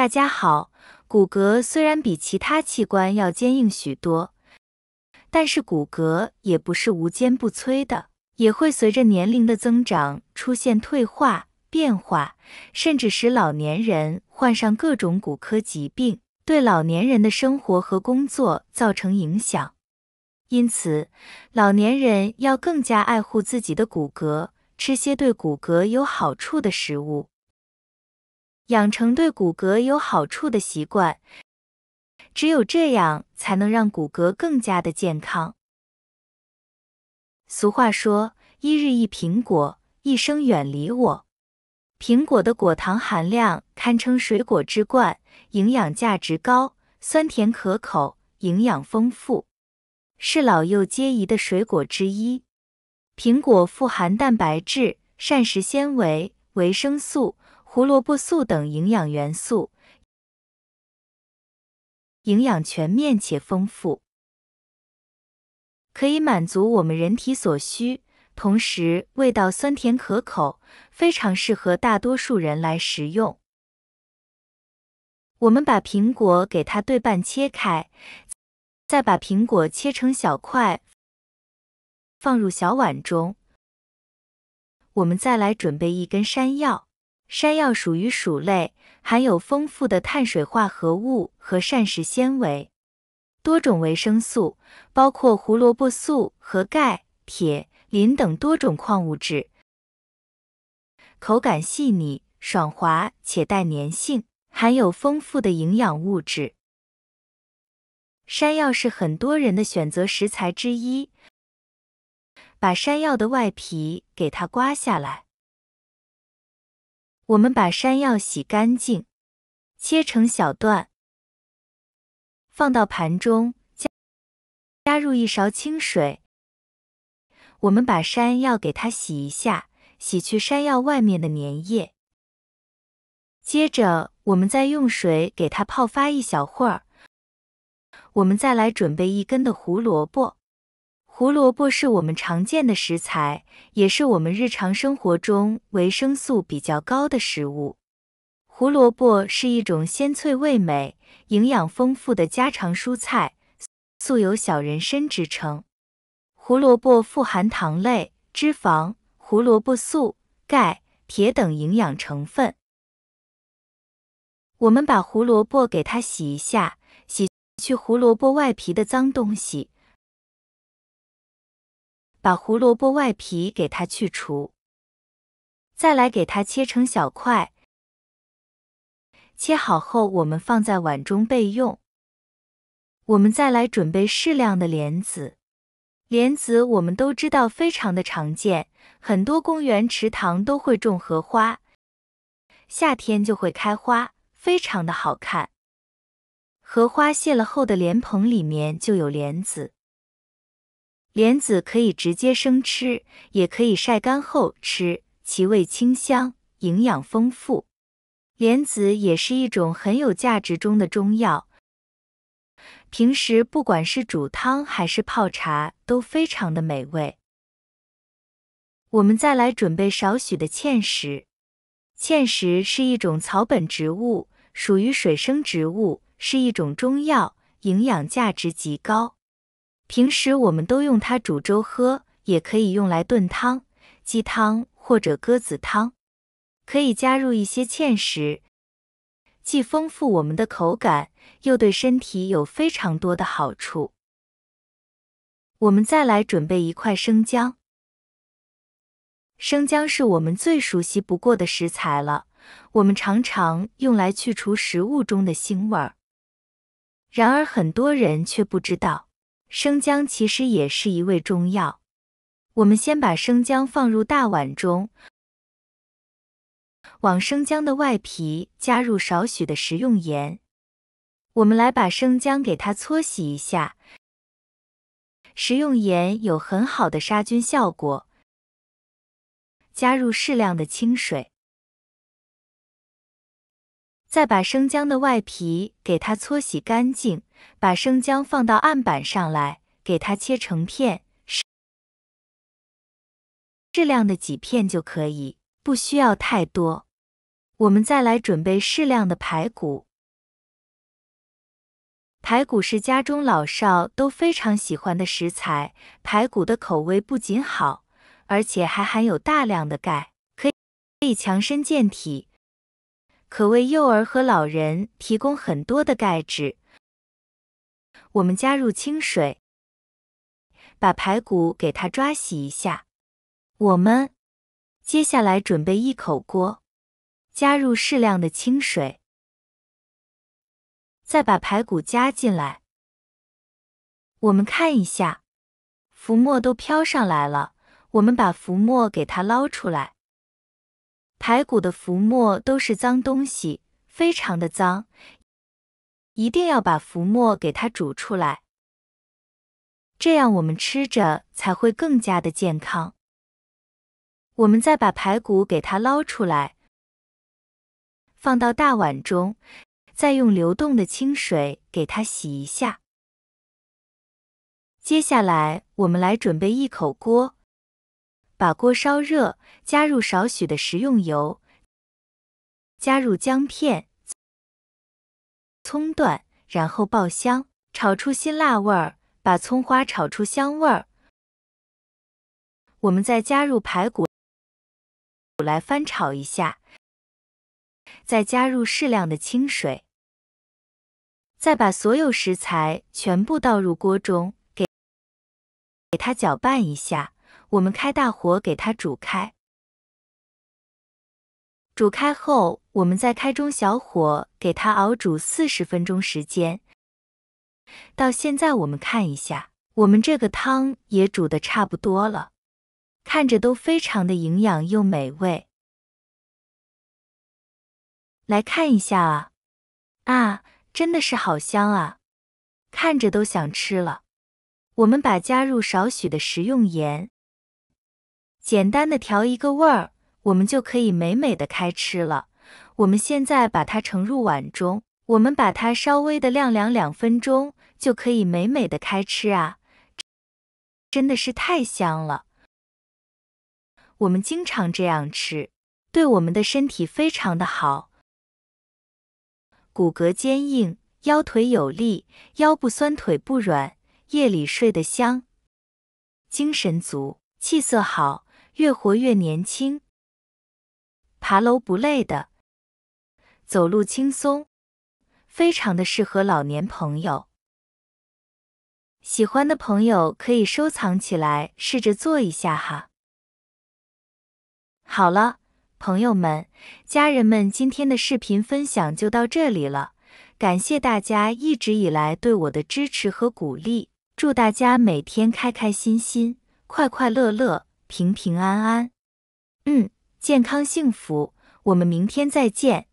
大家好，骨骼虽然比其他器官要坚硬许多，但是骨骼也不是无坚不摧的，也会随着年龄的增长出现退化变化，甚至使老年人患上各种骨科疾病，对老年人的生活和工作造成影响。因此，老年人要更加爱护自己的骨骼，吃些对骨骼有好处的食物。养成对骨骼有好处的习惯，只有这样才能让骨骼更加的健康。俗话说：“一日一苹果，一生远离我。”苹果的果糖含量堪称水果之冠，营养价值高，酸甜可口，营养丰富，是老幼皆宜的水果之一。苹果富含蛋白质、膳食纤维、维生素。胡萝卜素等营养元素，营养全面且丰富，可以满足我们人体所需，同时味道酸甜可口，非常适合大多数人来食用。我们把苹果给它对半切开，再把苹果切成小块，放入小碗中。我们再来准备一根山药。山药属于薯类，含有丰富的碳水化合物和膳食纤维，多种维生素，包括胡萝卜素和钙、铁、磷等多种矿物质。口感细腻、爽滑且带粘性，含有丰富的营养物质。山药是很多人的选择食材之一。把山药的外皮给它刮下来。我们把山药洗干净，切成小段，放到盘中，加加入一勺清水。我们把山药给它洗一下，洗去山药外面的粘液。接着，我们再用水给它泡发一小会儿。我们再来准备一根的胡萝卜。胡萝卜是我们常见的食材，也是我们日常生活中维生素比较高的食物。胡萝卜是一种鲜脆味美、营养丰富的家常蔬菜，素有“小人参”之称。胡萝卜富含糖类、脂肪、胡萝卜素、钙、铁等营养成分。我们把胡萝卜给它洗一下，洗去胡萝卜外皮的脏东西。把胡萝卜外皮给它去除，再来给它切成小块。切好后，我们放在碗中备用。我们再来准备适量的莲子。莲子我们都知道非常的常见，很多公园池塘都会种荷花，夏天就会开花，非常的好看。荷花谢了后的莲蓬里面就有莲子。莲子可以直接生吃，也可以晒干后吃，其味清香，营养丰富。莲子也是一种很有价值中的中药，平时不管是煮汤还是泡茶，都非常的美味。我们再来准备少许的芡实，芡实是一种草本植物，属于水生植物，是一种中药，营养价值极高。平时我们都用它煮粥喝，也可以用来炖汤，鸡汤或者鸽子汤，可以加入一些芡实，既丰富我们的口感，又对身体有非常多的好处。我们再来准备一块生姜，生姜是我们最熟悉不过的食材了，我们常常用来去除食物中的腥味儿，然而很多人却不知道。生姜其实也是一味中药。我们先把生姜放入大碗中，往生姜的外皮加入少许的食用盐。我们来把生姜给它搓洗一下，食用盐有很好的杀菌效果。加入适量的清水。再把生姜的外皮给它搓洗干净，把生姜放到案板上来，给它切成片，适量的几片就可以，不需要太多。我们再来准备适量的排骨，排骨是家中老少都非常喜欢的食材。排骨的口味不仅好，而且还含有大量的钙，可以可以强身健体。可为幼儿和老人提供很多的钙质。我们加入清水，把排骨给它抓洗一下。我们接下来准备一口锅，加入适量的清水，再把排骨加进来。我们看一下，浮沫都飘上来了，我们把浮沫给它捞出来。排骨的浮沫都是脏东西，非常的脏，一定要把浮沫给它煮出来，这样我们吃着才会更加的健康。我们再把排骨给它捞出来，放到大碗中，再用流动的清水给它洗一下。接下来，我们来准备一口锅。把锅烧热，加入少许的食用油，加入姜片、葱段，然后爆香，炒出辛辣味儿，把葱花炒出香味儿。我们再加入排骨，来翻炒一下，再加入适量的清水，再把所有食材全部倒入锅中，给给它搅拌一下。我们开大火给它煮开，煮开后，我们再开中小火给它熬煮四十分钟时间。到现在，我们看一下，我们这个汤也煮的差不多了，看着都非常的营养又美味。来看一下啊，啊，真的是好香啊，看着都想吃了。我们把加入少许的食用盐。简单的调一个味儿，我们就可以美美的开吃了。我们现在把它盛入碗中，我们把它稍微的晾凉两分钟，就可以美美的开吃啊！真的是太香了。我们经常这样吃，对我们的身体非常的好，骨骼坚硬，腰腿有力，腰不酸，腿不软，夜里睡得香，精神足，气色好。越活越年轻，爬楼不累的，走路轻松，非常的适合老年朋友。喜欢的朋友可以收藏起来，试着做一下哈。好了，朋友们、家人们，今天的视频分享就到这里了，感谢大家一直以来对我的支持和鼓励，祝大家每天开开心心，快快乐乐。平平安安，嗯，健康幸福。我们明天再见。